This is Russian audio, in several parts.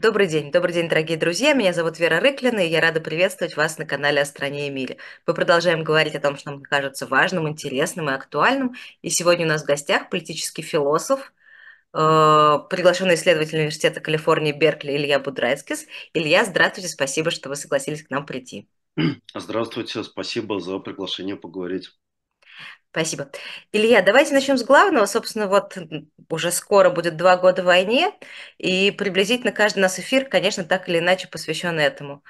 Добрый день, добрый день, дорогие друзья. Меня зовут Вера Рыклина, и я рада приветствовать вас на канале «О стране и мире». Мы продолжаем говорить о том, что нам кажется важным, интересным и актуальным. И сегодня у нас в гостях политический философ, э, приглашенный исследователь Университета Калифорнии Беркли Илья Будрайскис. Илья, здравствуйте, спасибо, что вы согласились к нам прийти. Здравствуйте, спасибо за приглашение поговорить. Спасибо. Илья, давайте начнем с главного. Собственно, вот уже скоро будет два года войне, и приблизительно каждый нас эфир, конечно, так или иначе посвящен этому.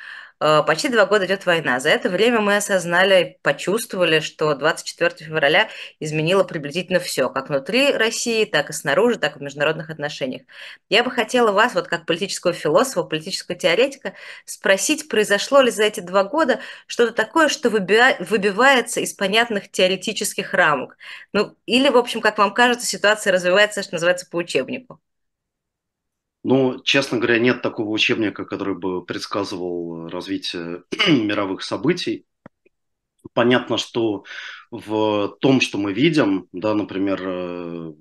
Э, почти два года идет война. За это время мы осознали, почувствовали, что 24 февраля изменило приблизительно все, как внутри России, так и снаружи, так и в международных отношениях. Я бы хотела вас, вот как политического философа, политического теоретика, спросить, произошло ли за эти два года что-то такое, что выбивается из понятных теоретических рамок. Ну, или, в общем, как вам кажется, ситуация развивается, что называется, по учебнику. Ну, честно говоря, нет такого учебника, который бы предсказывал э, развитие мировых событий. Понятно, что в том, что мы видим, да, например, э,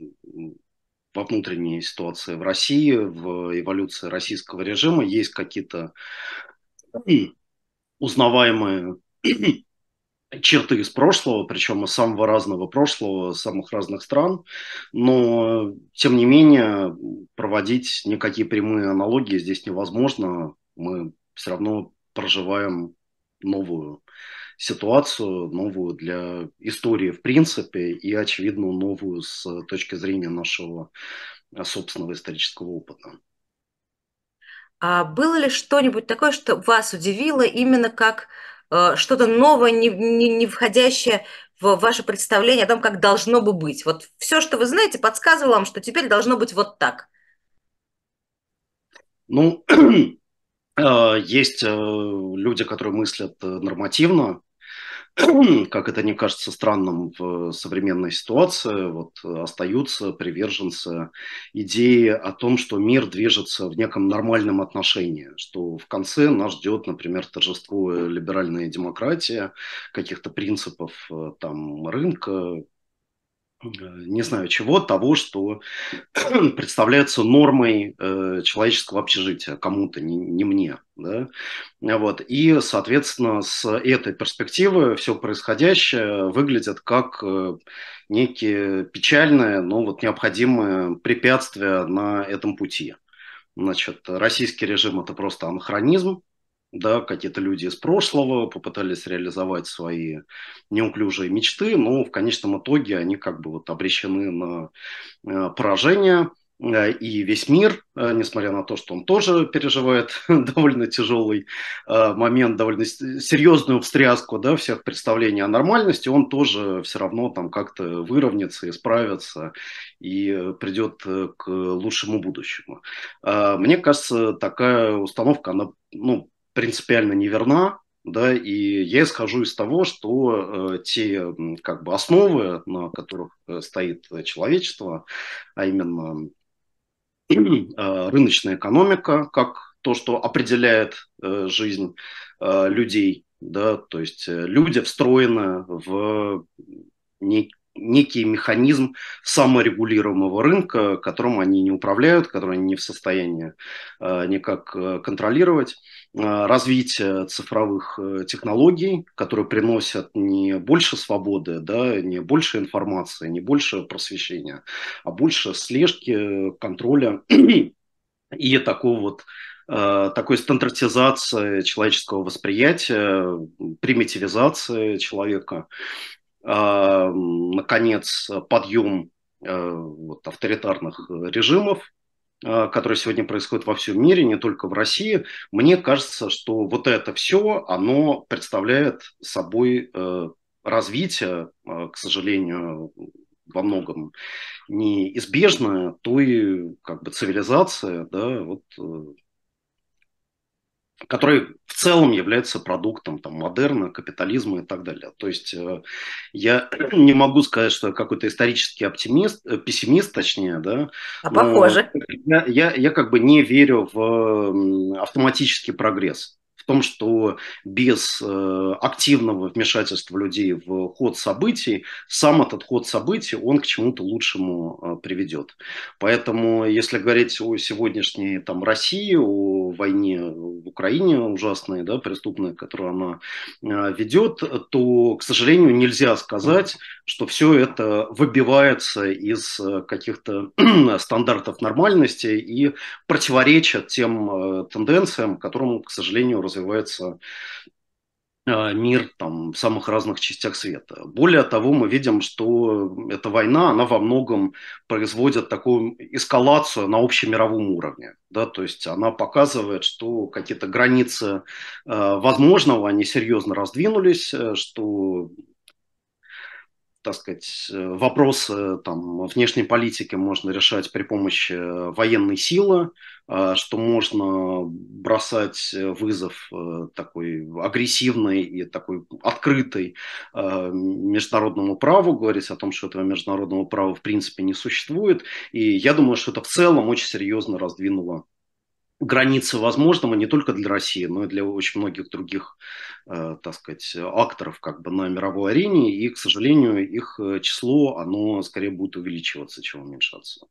во внутренней ситуации в России, в эволюции российского режима есть какие-то узнаваемые черты из прошлого, причем из самого разного прошлого, самых разных стран, но тем не менее проводить никакие прямые аналогии здесь невозможно. Мы все равно проживаем новую ситуацию, новую для истории в принципе и, очевидно, новую с точки зрения нашего а, собственного исторического опыта. А было ли что-нибудь такое, что вас удивило именно как Э, что-то новое, не, не, не входящее в ваше представление о том, как должно бы быть. Вот все, что вы знаете, подсказывало вам, что теперь должно быть вот так. Ну, э, есть э, люди, которые мыслят нормативно, как это не кажется странным в э, современной ситуации, вот э, остаются приверженцы идеи о том, что мир движется в неком нормальном отношении, что в конце нас ждет, например, торжество либеральной демократии, каких-то принципов э, там рынка, Э, не знаю чего, того, что представляется нормой э, человеческого общежития кому-то, не, не мне. Да? Вот. И, соответственно, с этой перспективы все происходящее выглядит как э, некие печальные, но вот необходимые препятствия на этом пути. Значит, российский режим – это просто анахронизм, да, какие-то люди из прошлого попытались реализовать свои неуклюжие мечты, но в конечном итоге они как бы вот обречены на э, поражение, э, и весь мир, э, несмотря на то, что он тоже переживает довольно тяжелый момент, довольно серьезную встряску да, всех представлений о нормальности, он тоже все равно там как-то выровняется, исправится и придет к лучшему будущему. Мне кажется, такая установка, она ну, принципиально неверна, да, и я исхожу из того, что э, те как бы основы, на которых э, стоит человечество, а именно э, рыночная экономика, как то, что определяет э, жизнь э, людей, да, то есть э, люди встроены в не некий механизм саморегулируемого рынка, которым они не управляют, который они не в состоянии э, никак э, контролировать, э, развитие цифровых технологий, которые приносят не больше свободы, да, не больше информации, не больше просвещения, а больше слежки, контроля и такого вот такой стандартизации человеческого восприятия, примитивизации человека. А, наконец, подъем э, вот, авторитарных режимов, а, которые сегодня происходит во всем мире, не только в России, мне кажется, что вот это все, оно представляет собой э, развитие, а, к сожалению, во многом неизбежное той как бы цивилизации, да, вот э, который в целом является продуктом там, модерна, капитализма и так далее. То есть э, я не могу сказать, что я какой-то исторический оптимист, э, пессимист, точнее, да. А похоже. Я, я, я как бы не верю в автоматический прогресс том, что без э, активного вмешательства людей в ход событий, сам этот ход событий, он к чему-то лучшему э, приведет. Поэтому, если говорить о сегодняшней там, России, о войне в Украине ужасной, да, преступной, которую она э, ведет, то, к сожалению, нельзя сказать, что все это выбивается из каких-то стандартов нормальности и противоречит тем тенденциям, которым, к сожалению, развивается развивается э, мир там, в самых разных частях света. Более того, мы видим, что эта война, она во многом производит такую эскалацию на общемировом уровне. Да? То есть она показывает, что какие-то границы э, возможного, они серьезно раздвинулись, э, что так сказать, вопросы э, там, внешней политики можно решать при помощи э, военной силы, э, что можно бросать вызов такой агрессивной и такой открытой международному праву, говорить о том, что этого международного права в принципе не существует. И я думаю, что это в целом очень серьезно раздвинуло границы возможного не только для России, но и для очень многих других, э, так сказать, акторов как бы на мировой арене, и, к сожалению, их э, число, оно скорее будет увеличиваться, чем уменьшаться.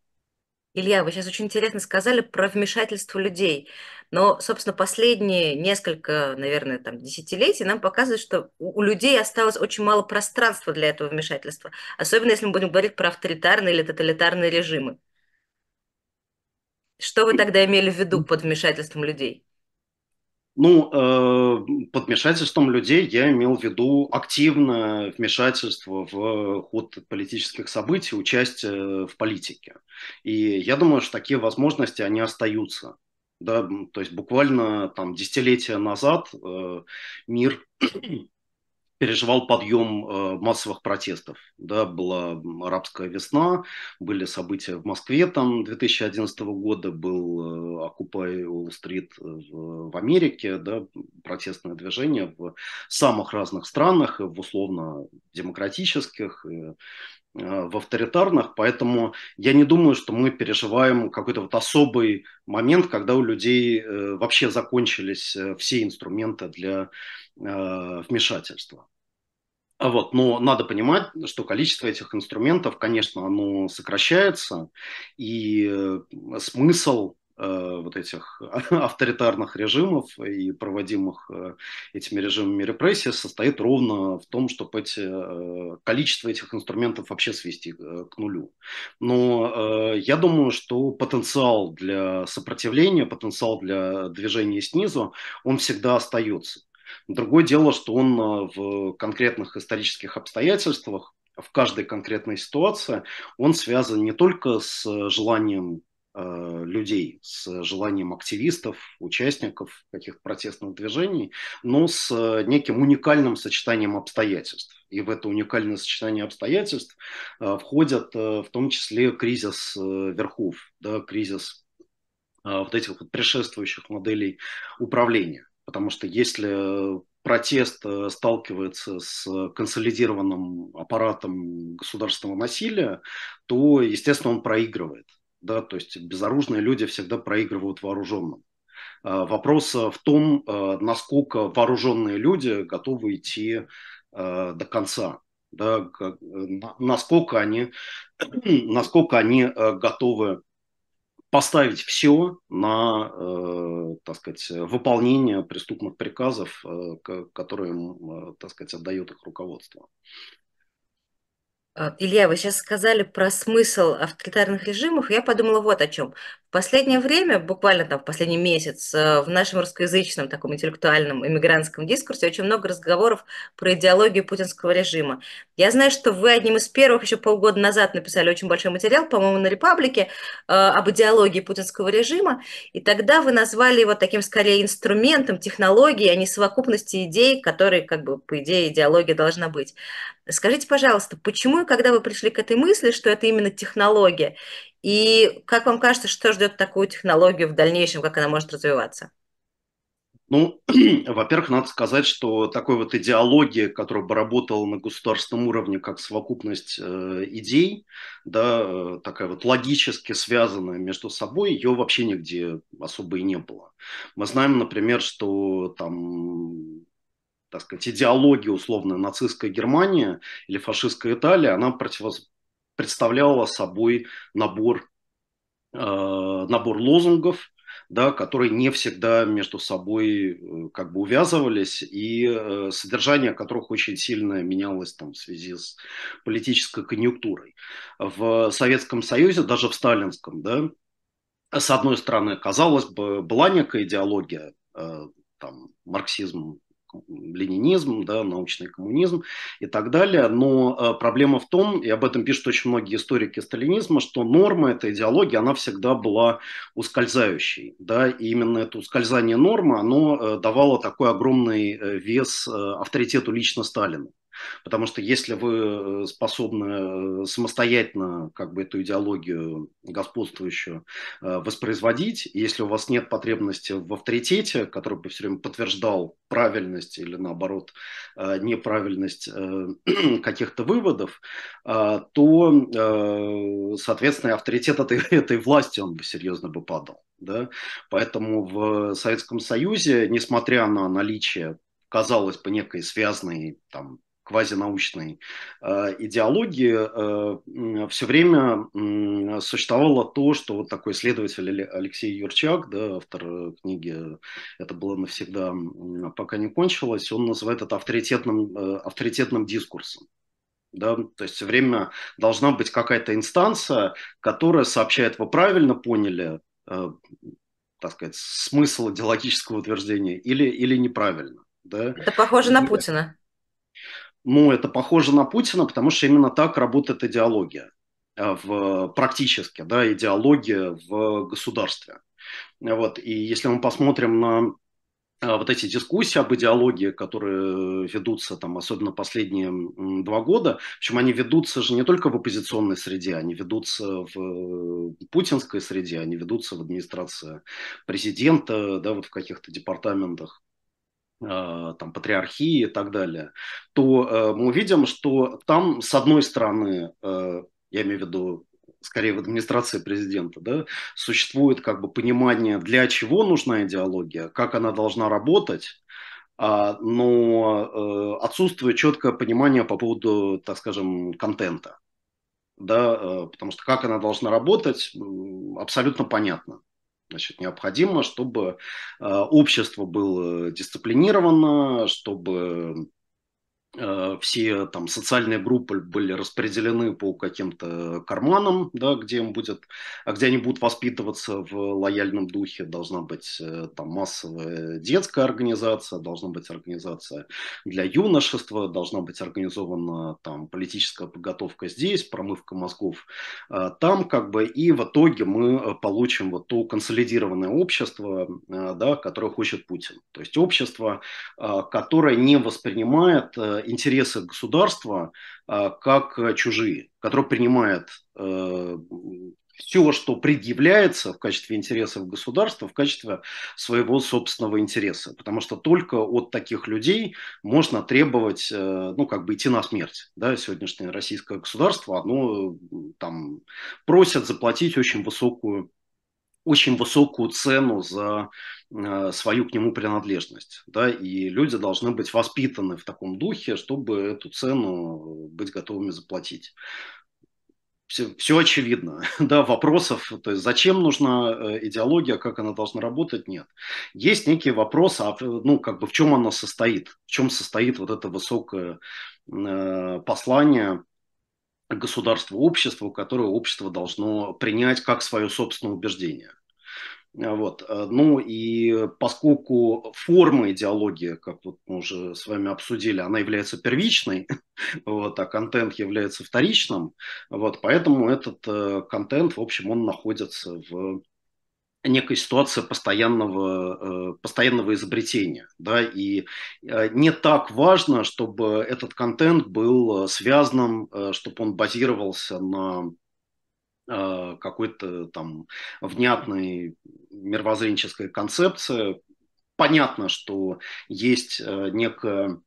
Илья, вы сейчас очень интересно сказали про вмешательство людей. Но, собственно, последние несколько, наверное, там, десятилетий нам показывают, что у людей осталось очень мало пространства для этого вмешательства. Особенно если мы будем говорить про авторитарные или тоталитарные режимы. Что вы тогда имели в виду под вмешательством людей? Ну, э, под вмешательством людей я имел в виду активное вмешательство в ход политических событий, участие в политике. И я думаю, что такие возможности, они остаются. Да? То есть буквально там десятилетия назад э, мир переживал подъем э, массовых протестов. Да, была арабская весна, были события в Москве там 2011 года, был э, Occupy Wall Street э, в, в Америке, да, протестное движение в самых разных странах, в условно демократических, Э, в авторитарных, поэтому я не думаю, что мы переживаем какой-то вот особый момент, когда у людей э, вообще закончились э, все инструменты для вмешательства. А вот, но надо понимать, что количество этих инструментов, конечно, оно сокращается, и смысл Э, вот этих авторитарных режимов и проводимых э, этими режимами репрессий состоит ровно в том, чтобы эти, э, количество этих инструментов вообще свести к нулю. Но я думаю, что потенциал для сопротивления, потенциал для движения снизу, он всегда остается. Другое дело, что он в конкретных исторических обстоятельствах в каждой конкретной ситуации, он связан не только с желанием Э, людей с желанием активистов, участников каких-то протестных движений, но с э, неким уникальным сочетанием обстоятельств. И в это уникальное сочетание обстоятельств э, входят в том числе кризис верхов, да, кризис вот этих вот предшествующих моделей управления. Потому что если протест сталкивается с консолидированным аппаратом государственного насилия, то, естественно, он проигрывает да, то есть безоружные люди всегда проигрывают вооруженным. А, вопрос э, в том, э, насколько вооруженные люди готовы идти э, до конца, да, насколько они, насколько они готовы поставить все на, так сказать, выполнение преступных приказов, которые, так сказать, отдает их руководство. А, Илья, вы сейчас сказали про смысл авторитарных режимов, я подумала вот о чем. В последнее время, буквально там в последний месяц, э, в нашем русскоязычном таком интеллектуальном иммигрантском дискурсе очень много разговоров про идеологию путинского режима. Я знаю, что вы одним из первых еще полгода назад написали очень большой материал, по-моему, на «Репаблике», э, об идеологии путинского режима, и тогда вы назвали его таким, скорее, инструментом, технологией, а не совокупности идей, которые, как бы, по идее, идеология должна быть. Скажите, пожалуйста, почему и когда вы пришли к этой мысли, что это именно технология? И как вам кажется, что ждет такую технологию в дальнейшем, как она может развиваться? Ну, во-первых, надо сказать, что такой вот идеология, которая бы работала на государственном уровне как совокупность э, идей, да, э, такая вот логически связанная между собой, ее вообще нигде особо и не было. Мы знаем, например, что там так сказать, идеология условно нацистская Германия или фашистская Италия, она противо... представляла собой набор, э, набор лозунгов, да, которые не всегда между собой э, как бы увязывались, и э, содержание которых очень сильно менялось там, в связи с политической конъюнктурой. В Советском Союзе, даже в Сталинском, да, с одной стороны, казалось бы, была некая идеология, э, там, марксизм, ленинизм, да, научный коммунизм и так далее. Но э, проблема в том, и об этом пишут очень многие историки сталинизма, что норма, этой идеологии она всегда была ускользающей. Да, и именно это ускользание нормы, оно э, давало такой огромный э, вес авторитету лично Сталина. Потому что если вы э, способны э, самостоятельно как бы эту идеологию господствующую э, воспроизводить, если у вас нет потребности в авторитете, который бы все время подтверждал правильность или наоборот неправильность каких-то выводов, то, соответственно, авторитет этой, этой власти он бы серьезно бы падал. Да? Поэтому в Советском Союзе, несмотря на наличие казалось бы, некой связанной там, квазинаучной э, идеологии э, все время существовало то, что вот такой исследователь Алексей Юрчак, да, автор э, книги «Это было навсегда, пока не кончилось», он называет это авторитетным, авторитетным дискурсом. Да, то есть все время должна быть какая-то инстанция, которая сообщает, вы правильно поняли, так сказать, смысл идеологического утверждения или, или неправильно. Да? Это похоже на Путина ну, это похоже на Путина, потому что именно так работает идеология э, в э, практически, да, идеология в государстве. Вот, и если мы посмотрим на э, вот эти дискуссии об идеологии, которые ведутся там, особенно последние два года, причем они ведутся же не только в оппозиционной среде, они ведутся в путинской среде, они ведутся в администрации президента, да, вот в каких-то департаментах а, там, патриархии и так далее, то э, мы видим, что там, с одной стороны, э, я имею в виду скорее в администрации президента, да, существует как бы понимание, для чего нужна идеология, как она должна работать, а, но э, отсутствует четкое понимание по поводу, так скажем, контента. Да, потому что как она должна работать, абсолютно понятно значит, необходимо, чтобы э, общество было дисциплинировано, чтобы Э, все там социальные группы были распределены по каким-то карманам, да, где им будет, а где они будут воспитываться в лояльном духе, должна быть э, там массовая детская организация, должна быть организация для юношества, должна быть организована там политическая подготовка здесь, промывка мозгов э, там, как бы, и в итоге мы получим вот то консолидированное общество, да, которое хочет Путин, то есть общество, которое не воспринимает Э, интересы государства э, как э, чужие, которое принимает все, что предъявляется в качестве интересов государства, в качестве своего собственного интереса. Потому что только от таких людей можно требовать, ну, как бы идти на смерть. Да, сегодняшнее российское государство, оно там просят заплатить очень высокую очень высокую цену за э, свою к нему принадлежность. Да, и люди должны быть воспитаны в таком духе, чтобы эту цену быть готовыми заплатить все, все очевидно, да, вопросов, то есть зачем нужна э, идеология, как она должна работать, нет. Есть некие вопросы, а, ну, как бы в чем она состоит, в чем состоит вот это высокое э, послание, государству, обществу, которое общество должно принять как свое собственное убеждение. Э, вот. Э, ну и поскольку форма идеологии, как вот мы уже с вами обсудили, она является первичной, вот, а контент является вторичным, вот, поэтому этот э, контент, в общем, он находится в некая ситуация постоянного, э, постоянного изобретения. Да? И э, не так важно, чтобы этот контент был связанным, э, чтобы он базировался на какой-то там внятной мировоззренческой концепции. Понятно, что есть некая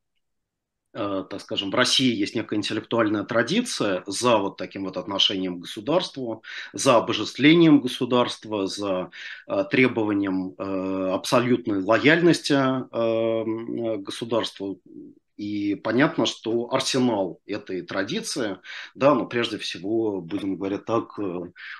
Э, так скажем, в России есть некая интеллектуальная традиция за вот таким вот отношением к государству, за обожествлением государства, за э, требованием э, абсолютной лояльности государству. И понятно, что арсенал этой традиции, да, но ну, прежде всего, будем говорить так,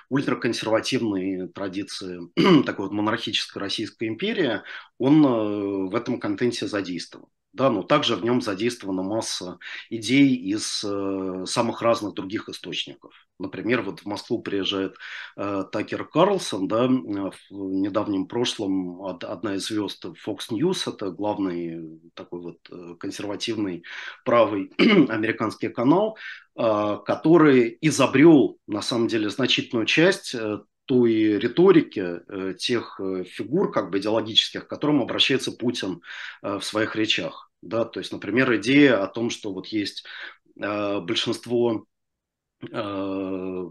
ультраконсервативные традиции такой вот монархической Российской империи, он в этом контенте задействован да, но также в нем задействована масса идей из э, самых разных других источников. Например, вот в Москву приезжает э, Такер Карлсон, да, э, в недавнем прошлом од, одна из звезд Fox News, это главный такой вот э, консервативный правый американский канал, э, который изобрел, на самом деле, значительную часть э, той риторики тех фигур, как бы идеологических, к которым обращается Путин в своих речах. Да? То есть, например, идея о том, что вот есть э, большинство э,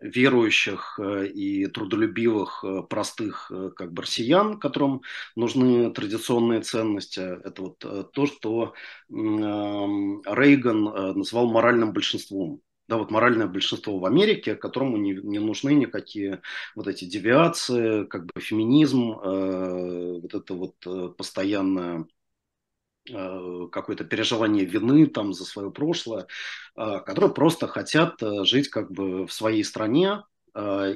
верующих э, и трудолюбивых, э, простых э, как бы россиян, которым нужны традиционные ценности. Это вот то, что Рейган называл моральным большинством. Да, вот моральное большинство в Америке, которому не, не нужны никакие вот эти девиации, как бы феминизм, э, вот это вот постоянное Э, какое-то переживание вины там за свое прошлое, э, которые просто хотят э, жить как бы в своей стране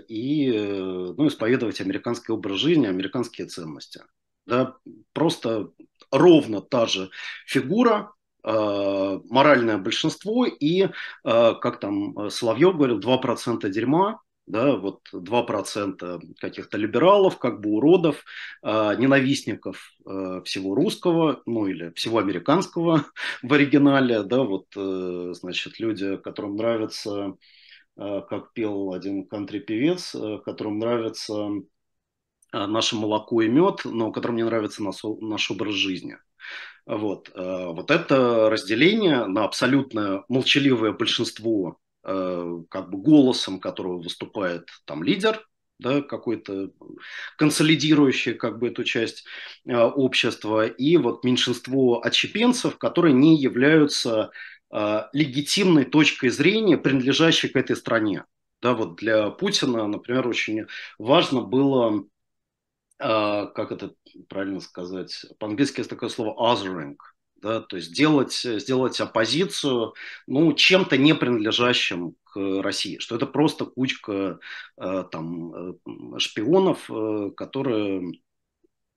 и ну, исповедовать американский образ жизни, американские ценности. Да, просто ровно та же фигура, моральное большинство и, как там Соловьев говорил, 2% дерьма, да, вот 2% каких-то либералов, как бы уродов, а, ненавистников а, всего русского, ну или всего американского в оригинале, да, вот, э, значит, люди, которым нравится, а, как пел один кантри-певец, э, которым нравится наше молоко и мед, но которым не нравится наш, наш образ жизни. Вот, вот это разделение на абсолютно молчаливое большинство Э, как бы голосом которого выступает там лидер, да, какой-то консолидирующий как бы эту часть э, общества, и вот меньшинство отщепенцев, которые не являются э, легитимной точкой зрения, принадлежащей к этой стране. Да, вот для Путина, например, очень важно было, э, как это правильно сказать, по-английски есть такое слово othering, да, то есть сделать, э, сделать оппозицию ну, чем-то не принадлежащим к России, что это просто кучка э, там, э, шпионов, э, которые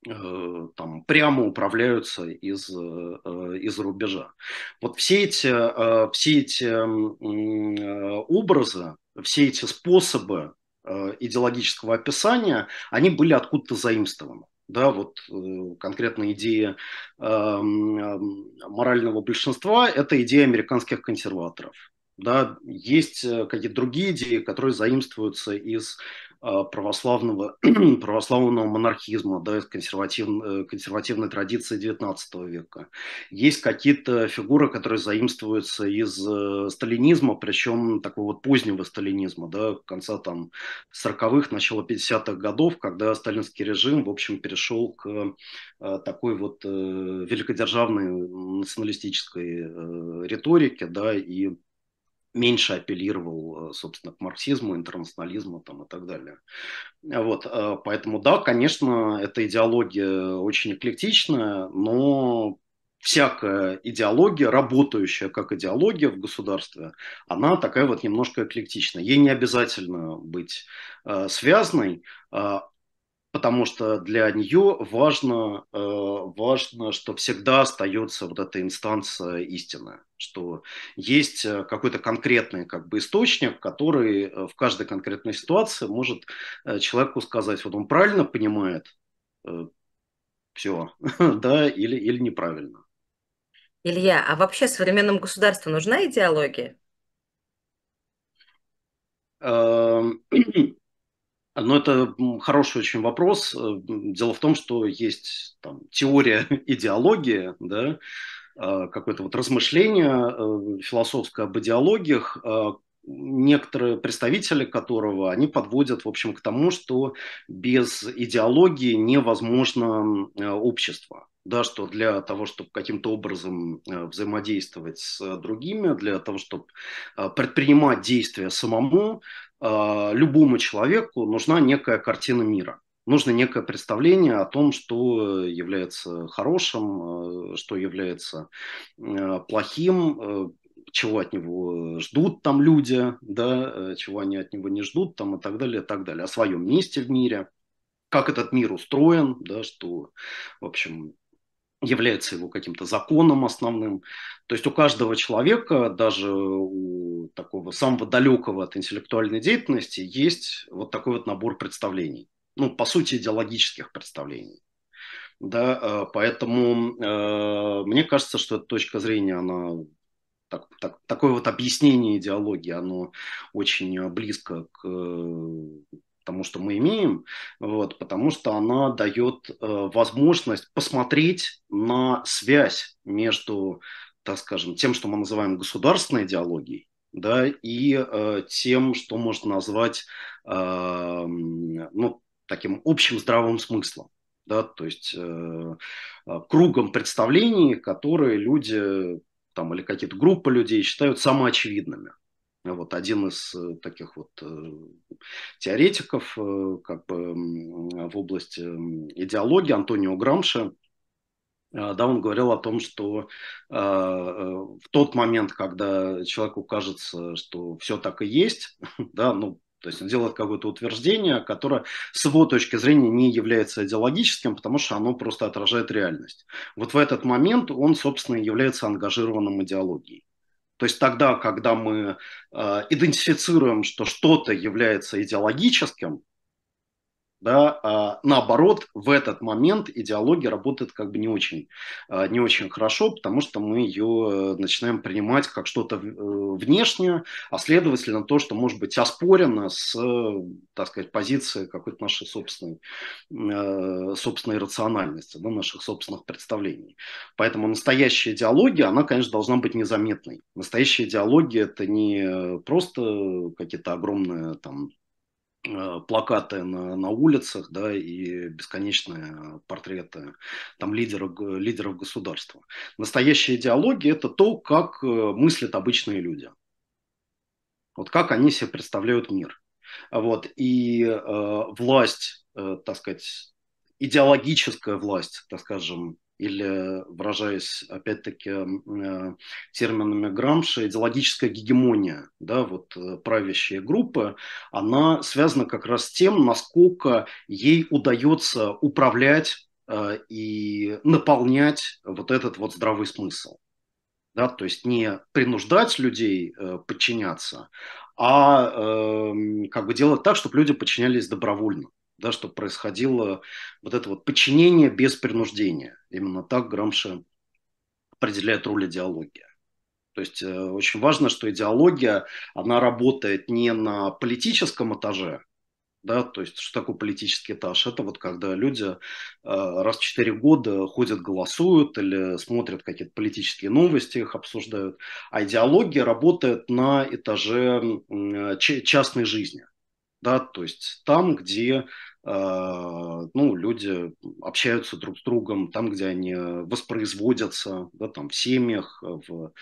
э, там прямо управляются из, из рубежа. Вот все эти, все эти образы, все эти способы идеологического описания, они были откуда-то заимствованы да, вот э, конкретная идея э, морального большинства – это идея американских консерваторов. Да, есть э, какие-то другие идеи, которые заимствуются из а, православного, православного монархизма, да, консерватив, э, консервативной традиции XIX века. Есть какие-то фигуры, которые заимствуются из э, сталинизма, причем такого вот позднего сталинизма, да, конца там 40-х, начала 50-х годов, когда сталинский режим, в общем, перешел к э, такой вот великодержавной националистической риторике, да, и меньше апеллировал, э, собственно, к марксизму, интернационализму там, и так далее. Вот, э, поэтому, да, конечно, эта идеология очень эклектичная, но всякая идеология, работающая как идеология в государстве, она такая вот немножко эклектичная. Ей не обязательно быть э, связанной. А потому что для нее важно, э, важно, что всегда остается вот эта инстанция истины, что есть э, какой-то конкретный как бы источник, который э, в каждой конкретной ситуации может человеку сказать, вот он правильно понимает все, да, или, или неправильно. Илья, а вообще современному государству нужна идеология? Эм, Ну, это хороший очень вопрос. Э, дело в том, что есть там, теория идеология, да, а, какое-то вот размышление э, философское об идеологиях, а, некоторые представители которого они подводят, в общем, к тому, что без идеологии невозможно э, общество. Да, что для того, чтобы каким-то образом э, взаимодействовать с э, другими, для того, чтобы предпринимать действия самому, любому человеку нужна некая картина мира нужно некое представление о том, что является хорошим, что является плохим, чего от него ждут там люди, да, э, чего они от него не ждут там и так далее, и так далее, о своем месте в мире, как этот мир устроен, да, что, в общем, является его каким-то законом основным. То есть у каждого человека, даже у такого самого далекого от интеллектуальной деятельности, есть вот такой вот набор представлений. Ну, по сути, идеологических представлений. Да, э, поэтому э, мне кажется, что эта точка зрения, она так, так, такое вот объяснение идеологии, оно очень э, близко к э, тому, что мы имеем, вот, потому что она дает э, возможность посмотреть на связь между, так скажем, тем, что мы называем государственной идеологией, да, и э, тем, что можно назвать, э, ну, таким общим здравым смыслом да, то есть э, э кругом представлений, которые люди там, или какие-то группы людей считают самоочевидными. Вот один из э, таких вот э, теоретиков э, как бы, в области идеологии, Антонио Грамши, да, он говорил о том, что э, в тот момент, когда человеку кажется, что все так и есть, да, ну, то есть он делает какое-то утверждение, которое с его точки зрения не является идеологическим, потому что оно просто отражает реальность. Вот в этот момент он, собственно, является ангажированным идеологией. То есть тогда, когда мы э, идентифицируем, что что-то является идеологическим, да, а наоборот, в этот момент идеология работает как бы не очень, а, не очень хорошо, потому что мы ее э, начинаем принимать как что-то э, внешнее, а следовательно то, что может быть оспорено с, э, так сказать, позиции какой-то нашей собственной, собственной рациональности, да, наших собственных представлений. Поэтому настоящая идеология, она, конечно, должна быть незаметной. Настоящая идеология – это не просто какие-то огромные там Э, плакаты на, на улицах, да, и бесконечные портреты там лидеров, лидеров государства. Настоящая идеология – это то, как э, мыслят обычные люди. Вот как они себе представляют мир. Вот, и э, власть, э, так сказать, идеологическая власть, так скажем, или, выражаясь опять-таки э, терминами Грамша, идеологическая гегемония да, вот, э, правящей группы, она связана как раз с тем, насколько ей удается управлять э, и наполнять вот этот вот здравый смысл. Да, то есть не принуждать людей подчиняться, а эм, как бы делать так, чтобы люди подчинялись добровольно да, чтобы происходило вот это вот подчинение без принуждения. Именно так Грамши определяет роль идеологии. То есть э, очень важно, что идеология, она работает не на политическом этаже, да, то есть что такое политический этаж? Это вот когда люди э, раз в 4 года ходят, голосуют или смотрят какие-то политические новости, их обсуждают. А идеология работает на этаже э, частной жизни да, то есть там, где а, ну, люди общаются друг с другом, там, где они воспроизводятся, да, там, в семьях, в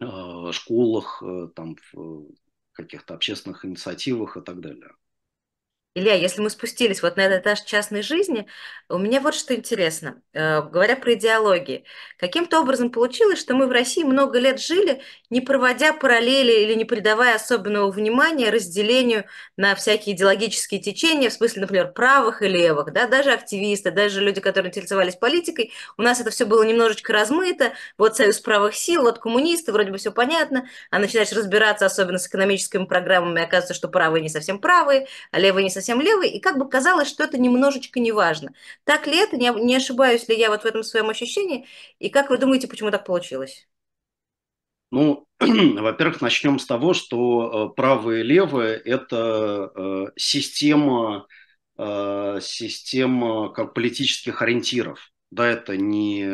а, школах, э, там, в э, каких-то общественных инициативах и так далее. Илья, если мы спустились вот на этот этаж частной жизни, у меня вот что интересно. Э, говоря про идеологии, каким-то образом получилось, что мы в России много лет жили, не проводя параллели или не придавая особенного внимания разделению на всякие идеологические течения, в смысле, например, правых и левых, да, даже активисты, даже люди, которые интересовались политикой, у нас это все было немножечко размыто, вот союз правых сил, вот коммунисты, вроде бы все понятно, а начинаешь разбираться особенно с экономическими программами, оказывается, что правые не совсем правые, а левые не совсем совсем левый, и как бы казалось, что это немножечко неважно. Так ли это, не, не ошибаюсь ли я вот в этом своем ощущении, и как вы думаете, почему так получилось? Ну, во-первых, начнем с того, что э, правое и левое – это э, система, э, система как политических ориентиров. Да, это не,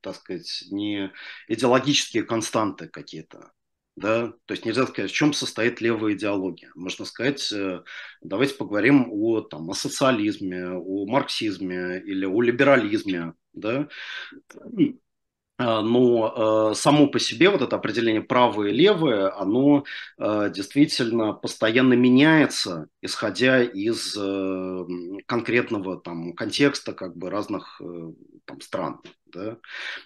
так сказать, не идеологические константы какие-то. Да? То есть нельзя сказать, в чем состоит левая идеология. Можно сказать, э, давайте поговорим о, там, о социализме, о марксизме или о либерализме. Да? Э, но э, само по себе вот это определение правое и левое, оно э, действительно постоянно меняется, исходя из конкретного там контекста как бы разных там, стран.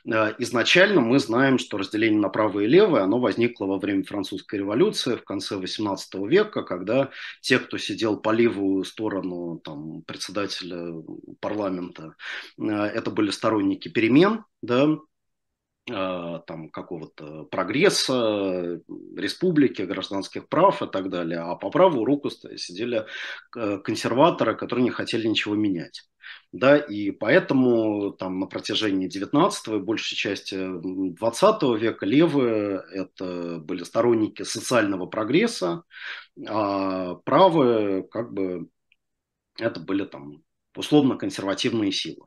Да? изначально мы знаем, что разделение на правое и левое, оно возникло во время французской революции в конце 18 века, когда те, кто сидел по левую сторону там, председателя парламента, это были сторонники перемен, да, Э, там какого-то прогресса, республики, гражданских прав и так далее. А по правую руку сидели э, консерваторы, которые не хотели ничего менять. Да, и поэтому там на протяжении 19 и большей части 20 века левые это были сторонники социального прогресса, а правые как бы это были там условно консервативные силы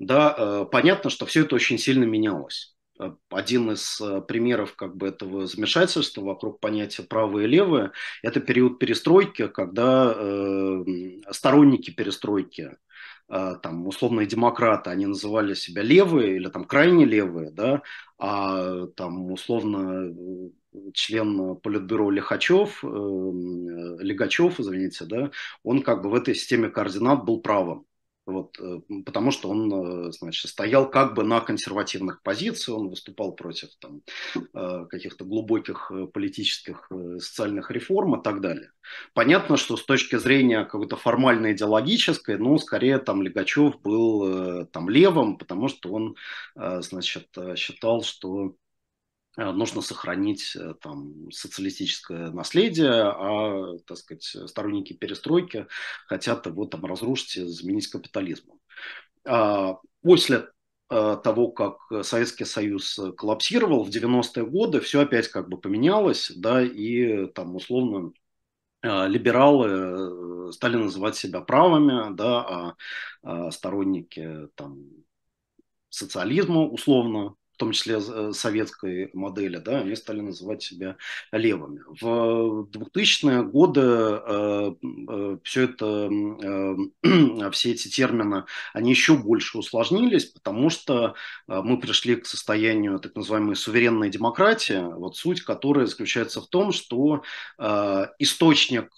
да, э, понятно, что все это очень сильно менялось. Э, один из э, примеров как бы этого замешательства вокруг понятия правое и левое – это период перестройки, когда э, сторонники перестройки, э, там условные демократы, они называли себя левые или там крайне левые, да, а там условно член Политбюро Лихачев, э, Лигачев, извините, да, он как бы в этой системе координат был правым. Вот, э, потому что он э, значит, стоял как бы на консервативных позициях, он выступал против там, э, каких-то глубоких политических, социальных реформ и так далее. Понятно, что с точки зрения какой-то формальной идеологической, ну, скорее там Легачев был там левым, потому что он значит, считал, что Э, нужно сохранить э, там, социалистическое наследие, а так сказать, сторонники перестройки хотят его там, разрушить и заменить капитализмом. А, после э, того, как Советский Союз коллапсировал в 90-е годы, все опять как бы поменялось, да, и там условно либералы стали называть себя правыми, да, а, а сторонники там социализма условно том числе э, советской модели, да, они стали называть себя левыми. В 2000-е годы э, э все это, э, все эти термины, они еще больше усложнились, потому что э, мы пришли к состоянию так называемой суверенной демократии, вот суть которой заключается в том, что источник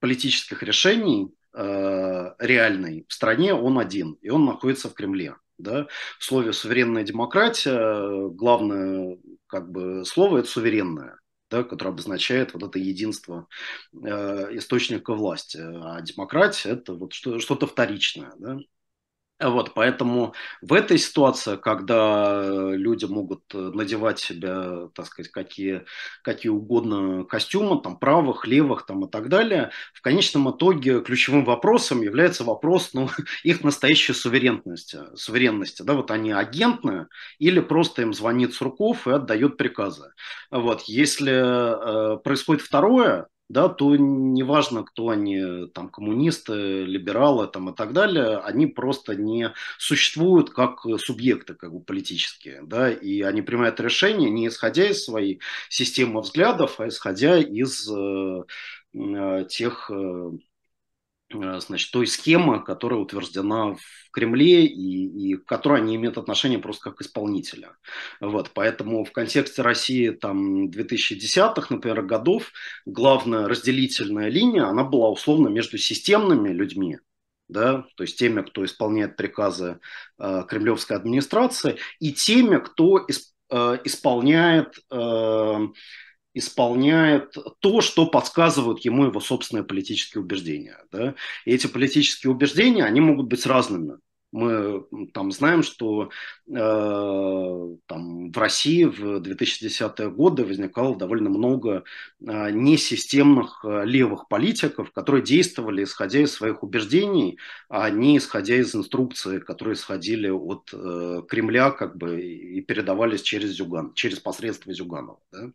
политических решений реальный в стране, он один, и он находится в Кремле. Да? В слове «суверенная демократия» главное как бы, слово – это «суверенное» да, которое обозначает вот это единство э, источника власти. А демократия – это вот что, что-то вторичное. Да? Вот, поэтому в этой ситуации, когда люди могут э, надевать себя, так сказать, какие, какие угодно костюмы, там, правых, левых там, и так далее, в конечном итоге ключевым вопросом является вопрос ну, их настоящей суверенности. суверенности да, вот они агентны или просто им звонит с руков и отдает приказы. Вот, если э, происходит второе, да, то неважно, кто они, там, коммунисты, либералы там, и так далее, они просто не существуют как субъекты как бы, политические, да, и они принимают решения не исходя из своей системы взглядов, а исходя из э, э тех э, Э, значит, той схемы, которая утверждена в Кремле и, и к которой они имеют отношение просто как исполнителя. Вот, поэтому в контексте России там 2010-х, например, годов главная разделительная линия, она была условно между системными людьми, да, то есть теми, кто исполняет приказы э, кремлевской администрации, и теми, кто исп, э, исполняет э, исполняет то, что подсказывают ему его собственные политические убеждения. Да? И эти политические убеждения, они могут быть разными. Мы там знаем, что э, там, в России в 2010-е годы возникало довольно много э, несистемных э, левых политиков, которые действовали исходя из своих убеждений, а не исходя из инструкций, которые исходили от э, Кремля как бы, и передавались через Зюган, через посредство Зюганова. Да?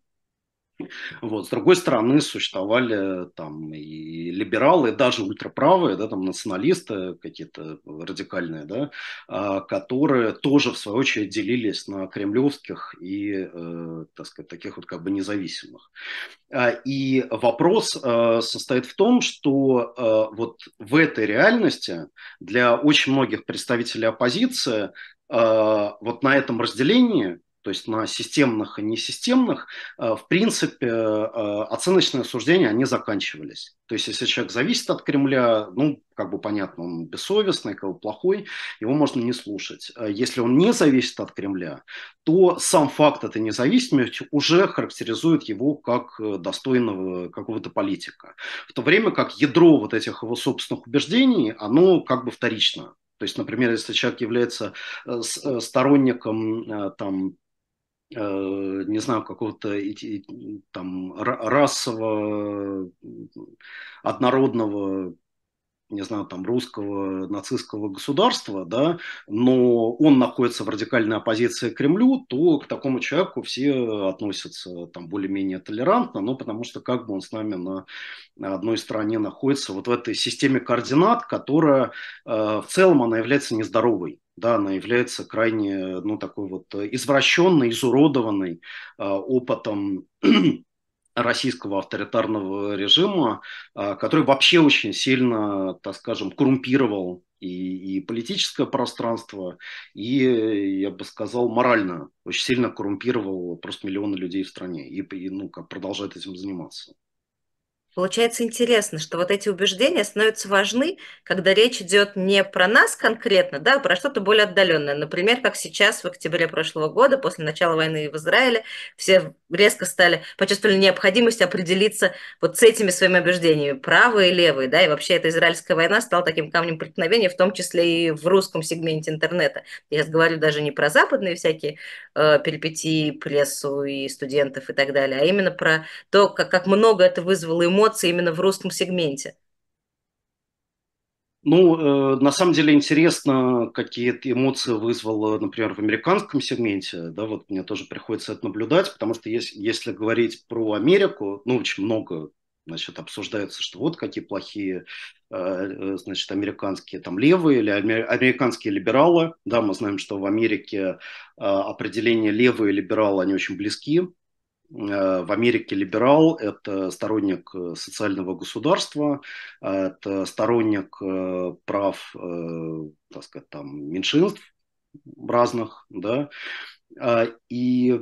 Вот. С другой стороны, существовали там и либералы, и даже ультраправые, да, там националисты какие-то радикальные, да, а, которые тоже, в свою очередь, делились на кремлевских и, э, так сказать, таких вот как бы независимых. А, и вопрос э, состоит в том, что э, вот в этой реальности для очень многих представителей оппозиции вот на этом разделении то есть на системных и несистемных, э, в принципе, э, оценочные суждения, они заканчивались. То есть если человек зависит от Кремля, ну, как бы понятно, он бессовестный, как бы плохой, его можно не слушать. А если он не зависит от Кремля, то сам факт этой независимости уже характеризует его как э, достойного какого-то политика. В то время как ядро вот этих его собственных убеждений, оно как бы вторично. То есть, например, если человек является сторонником там, Э, не знаю, какого-то там расового, однородного не знаю, там, русского нацистского государства, да, но он находится в радикальной оппозиции к Кремлю, то к такому человеку все относятся там более-менее толерантно, но потому что как бы он с нами на, одной стороне находится вот в этой системе координат, которая э, в целом она является нездоровой да, она является крайне, ну, такой вот э, извращенной, изуродованной э, опытом российского авторитарного режима, э, который вообще очень сильно, так скажем, коррумпировал и, и политическое пространство, и, я бы сказал, морально очень сильно коррумпировал просто миллионы людей в стране и, и ну, как продолжает этим заниматься. Получается интересно, что вот эти убеждения становятся важны, когда речь идет не про нас конкретно, да, а про что-то более отдаленное. Например, как сейчас в октябре прошлого года, после начала войны в Израиле, все резко стали, почувствовали необходимость определиться вот с этими своими убеждениями, правые и левые, да, и вообще эта израильская война стала таким камнем преткновения, в том числе и в русском сегменте интернета. Я говорю даже не про западные всякие э, перипетии, прессу и студентов и так далее, а именно про то, как, как много это вызвало эмоций эмоций именно в русском сегменте? Ну, э, на самом деле интересно, какие эмоции вызвало, например, в американском сегменте. Да, вот мне тоже приходится это наблюдать, потому что если, если говорить про Америку, ну, очень много значит, обсуждается, что вот какие плохие, э, э, значит, американские там левые или американские либералы, да, мы знаем, что в Америке э, определение левые либералы, они очень близки, Э, в Америке либерал – это сторонник э, социального государства, э, это сторонник прав, так сказать, там, меньшинств разных, да, и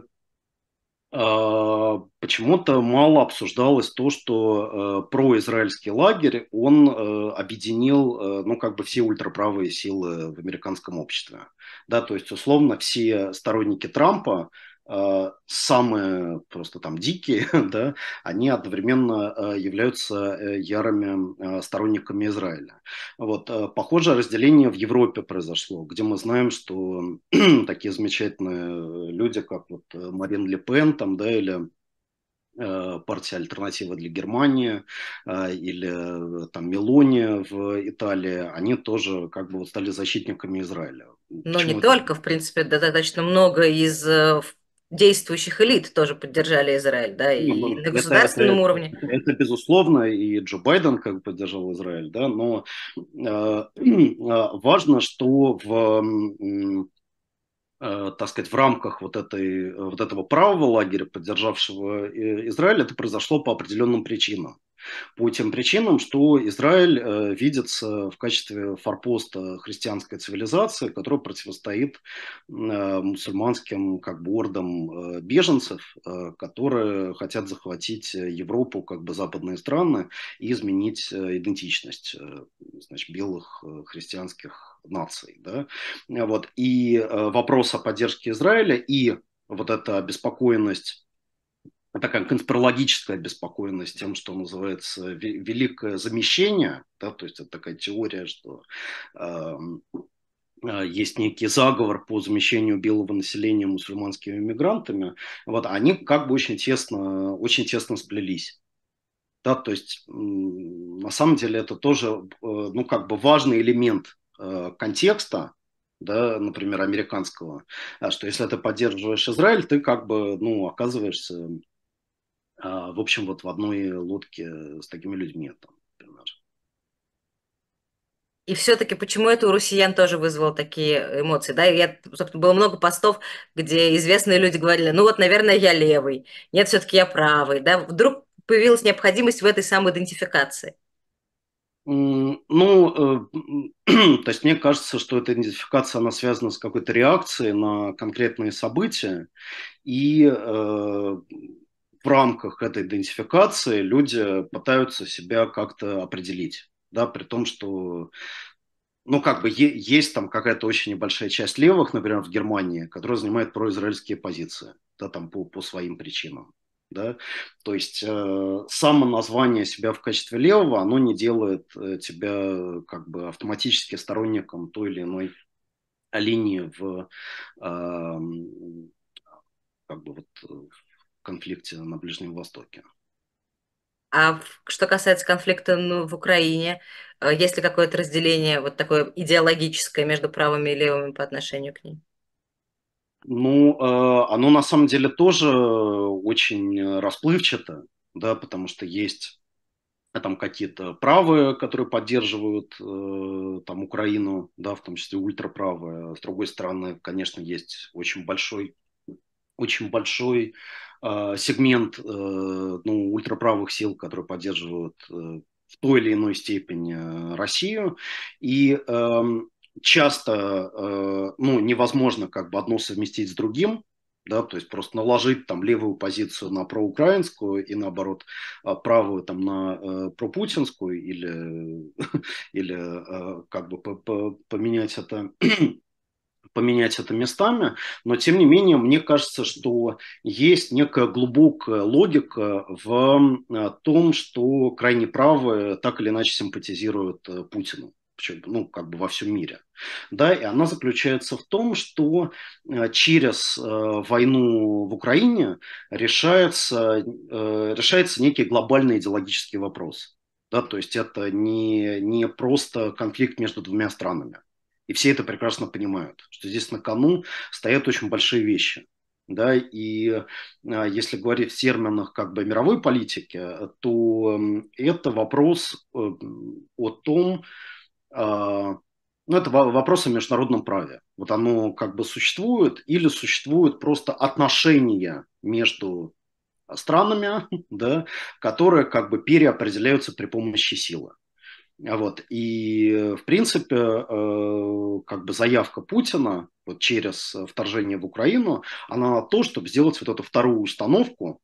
почему-то мало обсуждалось то, что произраильский лагерь, он объединил, ну, как бы все ультраправые силы в американском обществе. Да, то есть, условно, все сторонники Трампа, а, самые просто там дикие, да, они одновременно а, являются э, ярыми а, сторонниками Израиля. Вот, похоже разделение в Европе произошло, где мы знаем, что такие замечательные люди, как вот э, Марин Ле Пен, там, да, или э, партия «Альтернатива для Германии» или там «Мелония» в Италии, они тоже как бы вот стали защитниками Израиля. Но Почему не это? только, в принципе, достаточно много из действующих элит тоже поддержали Израиль, да, и ну, на государственном это, уровне. Это безусловно, и Джо Байден как бы поддержал Израиль, да, но э, э важно, что в э, так сказать, в рамках вот, этой, вот этого правого лагеря, поддержавшего э, Израиль, это произошло по определенным причинам по тем причинам, что Израиль э, видится в качестве форпоста христианской цивилизации, которая противостоит э, мусульманским как бы э, беженцев, которые хотят захватить Европу, как бы западные страны, и изменить идентичность значит, белых христианских наций. Да? Вот. И вопрос о поддержке Израиля и вот эта обеспокоенность такая конспирологическая обеспокоенность тем, что называется великое замещение, да, то есть это такая теория, что эм, э, есть некий заговор по замещению белого населения мусульманскими иммигрантами. вот, они как бы очень тесно, очень тесно сплелись. Да, то есть на самом деле это тоже э, ну, как бы важный элемент э, контекста, да, например, американского, э, что если ты поддерживаешь Израиль, ты как бы ну, оказываешься а, в общем, вот в одной лодке с такими людьми там, например. И все-таки почему это у россиян тоже вызвало такие эмоции, да? Я, собственно, было много постов, где известные люди говорили, ну вот, наверное, я левый, нет, все-таки я правый, да? Вдруг появилась необходимость в этой самоидентификации. Ну, э, то есть мне кажется, что эта идентификация, она связана с какой-то реакцией на конкретные события. И э, в рамках этой идентификации люди пытаются себя как-то определить, да, при том, что ну, как бы есть там какая-то очень небольшая часть левых, например, в Германии, которая занимает произраильские позиции, да, там по, по своим причинам. Да? То есть э, само название себя в качестве левого, оно не делает э, тебя как бы автоматически сторонником той или иной линии в, э, как бы вот, э, конфликте на Ближнем Востоке. А что касается конфликта ну, в Украине, э, есть ли какое-то разделение вот такое идеологическое между правыми и левыми по отношению к ней? Ну, э, оно на самом деле тоже очень расплывчато, да, потому что есть э, там какие-то правые, которые поддерживают там Украину, да, в том числе ультраправые. С другой стороны, конечно, есть очень большой, очень большой а, сегмент э, ну, ультраправых сил, которые поддерживают э, в той или иной степени э, Россию. И эм, часто ну, невозможно как бы одно совместить с другим, да, то есть просто наложить там левую позицию на проукраинскую и наоборот а, правую там на э, пропутинскую или, или э, как бы поменять это поменять это местами, но тем не менее мне кажется, что есть некая глубокая логика в э, том, что крайне правые так или иначе симпатизируют э, Путину ну, как бы во всем мире. Да, и она заключается в том, что э, через войну в Украине решается, решается некий глобальный идеологический вопрос. Да, то есть это не, не просто конфликт между двумя странами. И все это прекрасно понимают, что здесь на кону стоят очень большие вещи. Да, и а, если говорить в терминах как бы мировой политики, то это вопрос э, о том, а, ну, это вопрос о международном праве. Вот оно как бы существует или существуют просто отношения между странами, да, которые как бы переопределяются при помощи силы. А вот. И, э, в принципе, э, как бы заявка Путина вот через э, вторжение в Украину, она на то, чтобы сделать вот эту вторую установку,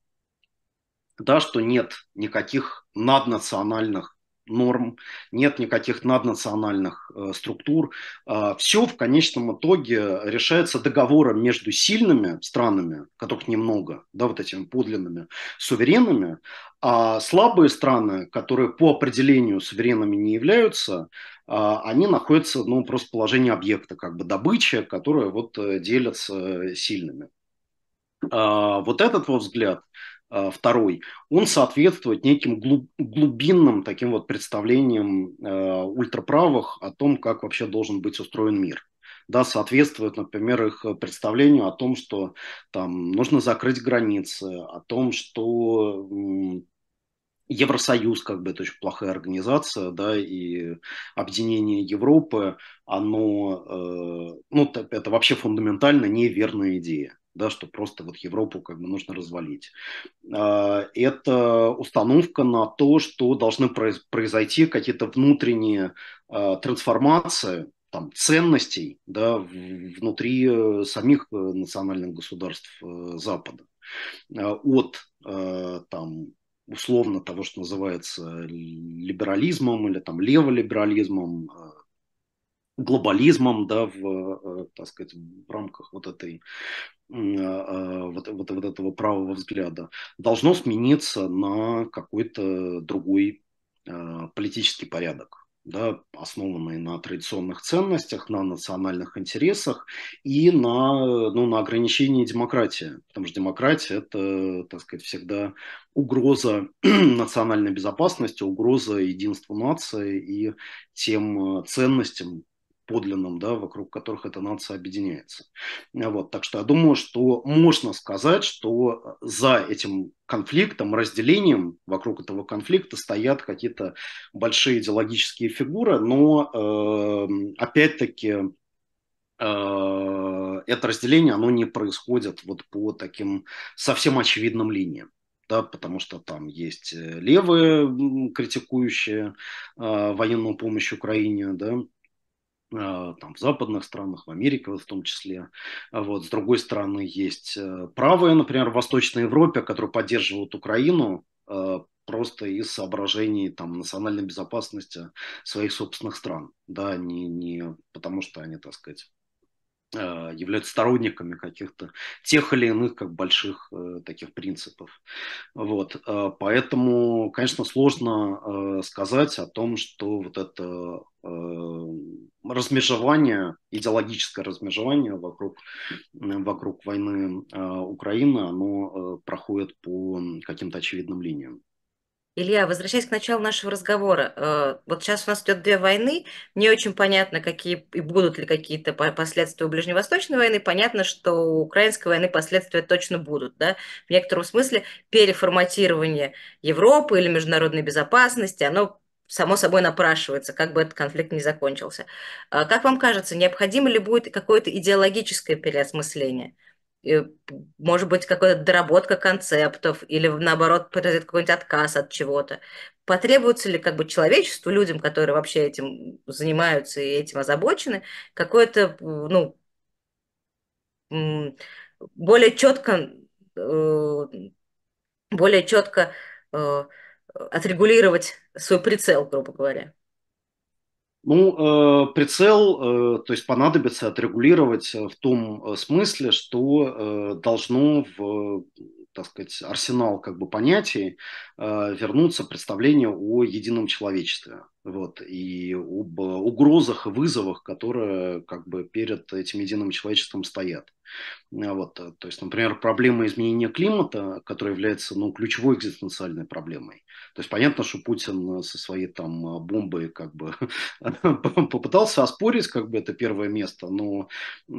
да, что нет никаких наднациональных норм, нет никаких наднациональных э, структур. Э, а, все в конечном итоге решается договором между сильными странами, которых немного, да, вот этими подлинными суверенными, а слабые страны, которые по определению суверенными не являются, а, они находятся, ну, просто в положении объекта, как бы добыча, которая вот э, делится э, сильными. А, вот этот вот взгляд, Э, второй, он соответствует неким глубинным таким вот представлениям э, ультраправых о том, как вообще должен быть устроен мир да, соответствует, например, их представлению о том, что там нужно закрыть границы, о том, что Евросоюз, как бы, это очень плохая организация, да, и объединение Европы, оно, э, ну, это вообще фундаментально неверная идея да, что просто вот Европу как бы нужно развалить. А, это установка на то, что должны произойти какие-то внутренние а, трансформации там, ценностей да, внутри э, самих э, национальных государств э, Запада. А, от там, условно того, что называется либерализмом или там леволиберализмом, глобализмом, да, в, э, так сказать, в рамках вот этой э, э, вот, вот, вот этого правого взгляда, должно смениться на какой-то другой политический порядок, да, основанный на традиционных ценностях, на национальных интересах и на, ну, на ограничении демократии. Потому что демократия – это, так сказать, всегда угроза национальной безопасности, угроза единству нации и тем ценностям, подлинном, да, вокруг которых эта нация объединяется. Э, вот, так что я думаю, что можно сказать, что э, за этим конфликтом, разделением вокруг этого конфликта стоят какие-то большие идеологические фигуры, но эм, э, опять-таки это разделение, оно не происходит вот по таким совсем очевидным линиям. Да, потому что там есть э, левые, критикующие военную помощь Украине, да, Э, там, в западных странах, в Америке в том числе. А вот. С другой стороны, есть э, правые, например, в Восточной Европе, которые поддерживают Украину э, просто из соображений там, национальной безопасности своих собственных стран. Да, не, не потому что они, так сказать, являются сторонниками каких-то тех или иных как больших таких принципов. Вот. Поэтому, конечно, сложно сказать о том, что вот это Э, размежевание, идеологическое размежевание вокруг, вокруг войны э, Украины, оно э, проходит по каким-то очевидным линиям. Илья, возвращаясь к началу нашего разговора, вот сейчас у нас идет две войны, не очень понятно, какие и будут ли какие-то последствия у Ближневосточной войны, понятно, что у украинской войны последствия точно будут, да, в некотором смысле переформатирование Европы или международной безопасности, оно само собой напрашивается, как бы этот конфликт не закончился. А как вам кажется, необходимо ли будет какое-то идеологическое переосмысление? Может быть, какая-то доработка концептов или, наоборот, произойдет какой-нибудь отказ от чего-то? Потребуется ли как бы человечеству, людям, которые вообще этим занимаются и этим озабочены, какое-то, ну, более четко, э, более четко э, отрегулировать свой прицел, грубо говоря? Ну, э, прицел, э, то есть понадобится отрегулировать э, в том э, смысле, что э, должно в так сказать, арсенал как бы понятий, э, вернуться представление о едином человечестве. Вот, и об угрозах и вызовах, которые как бы перед этим единым человечеством стоят. Э, вот, то есть, например, проблема изменения климата, которая является ну, ключевой экзистенциальной проблемой, то есть понятно, что Путин э, со своей там э, бомбой как бы попытался оспорить как бы это первое место, но э,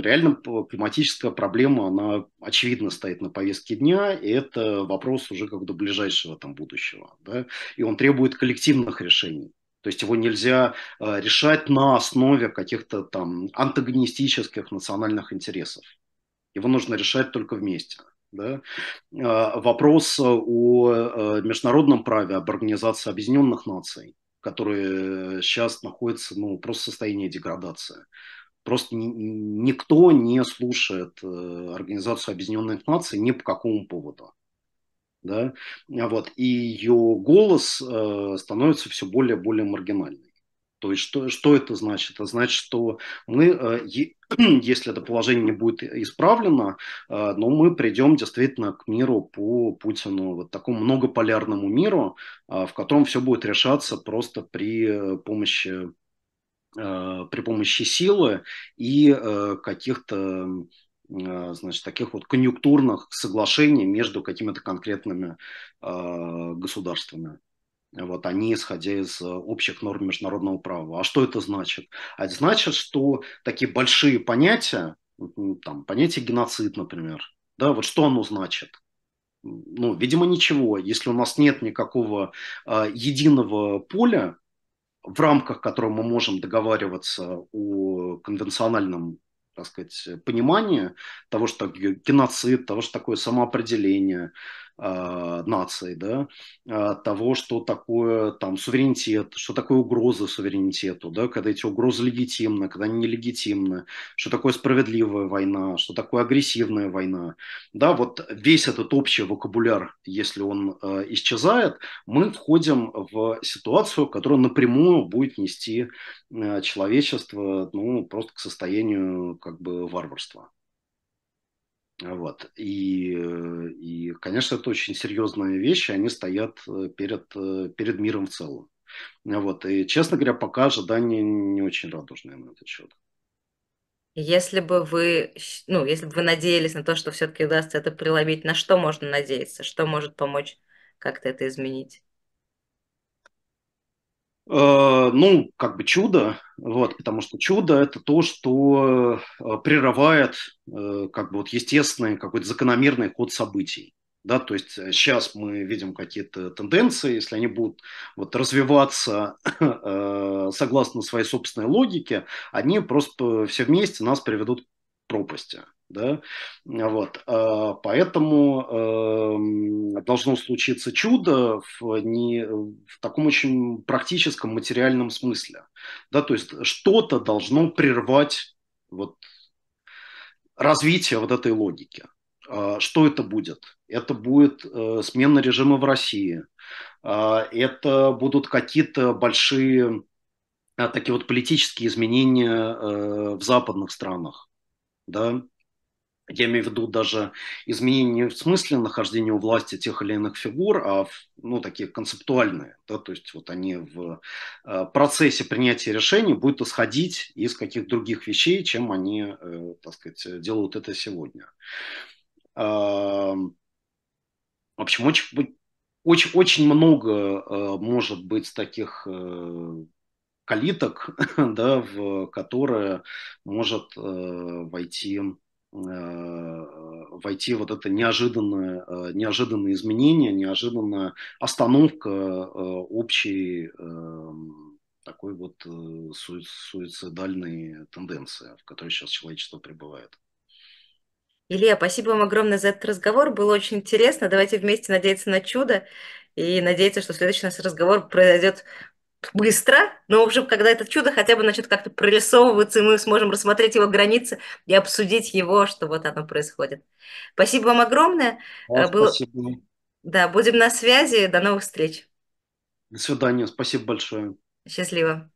реально климатическая проблема, она очевидно стоит на повестке дня, и это вопрос уже как до ближайшего там будущего, да? и он требует коллективных решений. То есть его нельзя э, решать на основе каких-то там антагонистических национальных интересов. Его нужно решать только вместе. Да? А, вопрос э, о э, международном праве, об Организации Объединенных Наций, которые сейчас э, находятся ну, просто в состоянии деградации. Просто никто не слушает Организацию Объединенных Наций ни по какому поводу. Да? Вот. И ее голос становится все более и более маргинальным. То есть что, что это значит? Это значит, что мы, э, если это положение будет исправлено, э, но мы придем действительно к миру по Путину, вот такому многополярному миру, э, в котором все будет решаться просто при помощи при помощи силы и каких-то значит, таких вот конъюнктурных соглашений между какими-то конкретными государствами вот, они исходя из э, общих норм международного права. А что это значит? А это значит, что такие большие понятия, ну, там, понятие геноцид, например, да, вот что оно значит? Ну, видимо, ничего. Если у нас нет никакого э, единого поля, в рамках которого мы можем договариваться о конвенциональном так сказать, понимании того, что геноцид, того, что такое самоопределение, Э, наций, да, э, того, что такое там суверенитет, что такое угроза суверенитету, да, когда эти угрозы легитимны, когда они нелегитимны, что такое справедливая война, что такое агрессивная война, да, вот весь этот общий вокабуляр, если он э, исчезает, мы входим в ситуацию, которая напрямую будет нести э, человечество, ну, просто к состоянию как бы варварства. Вот. И, э, и, конечно, это очень серьезные вещи, они стоят э, перед, э, перед миром в целом. Вот. И, честно говоря, пока ожидания не очень радужные на этот счет. Если бы вы, ну, если бы вы надеялись на то, что все-таки удастся это преломить, на что можно надеяться? Что может помочь как-то это изменить? Э, ну, как бы чудо, вот, потому что чудо – это то, что э, прерывает э, как бы вот естественный какой-то закономерный ход событий. Да, то есть сейчас мы видим какие-то тенденции, если они будут вот, развиваться согласно своей собственной логике, они просто все вместе нас приведут к пропасти. Да? Вот. А, поэтому эм, должно случиться чудо в, не, в таком очень практическом материальном смысле. Да? То есть что-то должно прервать вот, развитие вот этой логики. А, что это будет? Это будет э, смена режима в России. А, это будут какие-то большие такие вот политические изменения э, в западных странах. Да? я имею в виду даже изменения в смысле нахождения у власти тех или иных фигур, а в, ну, такие концептуальные, да, то есть вот они в э, процессе принятия решений будут исходить из каких-то других вещей, чем они, э, так сказать, делают это сегодня. В общем, очень, очень, очень много э, может быть таких калиток, да, в которые может войти Э, войти вот это неожиданное, э, неожиданное изменение, неожиданная остановка э, общей эм, такой вот суи суицидальной тенденции, в которой сейчас человечество пребывает. Илья, спасибо вам огромное за этот разговор, было очень интересно. Давайте вместе надеяться на чудо и надеяться, что следующий наш разговор произойдет быстро, но уже когда это чудо хотя бы начнет как-то прорисовываться, и мы сможем рассмотреть его границы и обсудить его, что вот оно происходит. Спасибо вам огромное. А, Было... Спасибо. Да, будем на связи. До новых встреч. До свидания. Спасибо большое. Счастливо.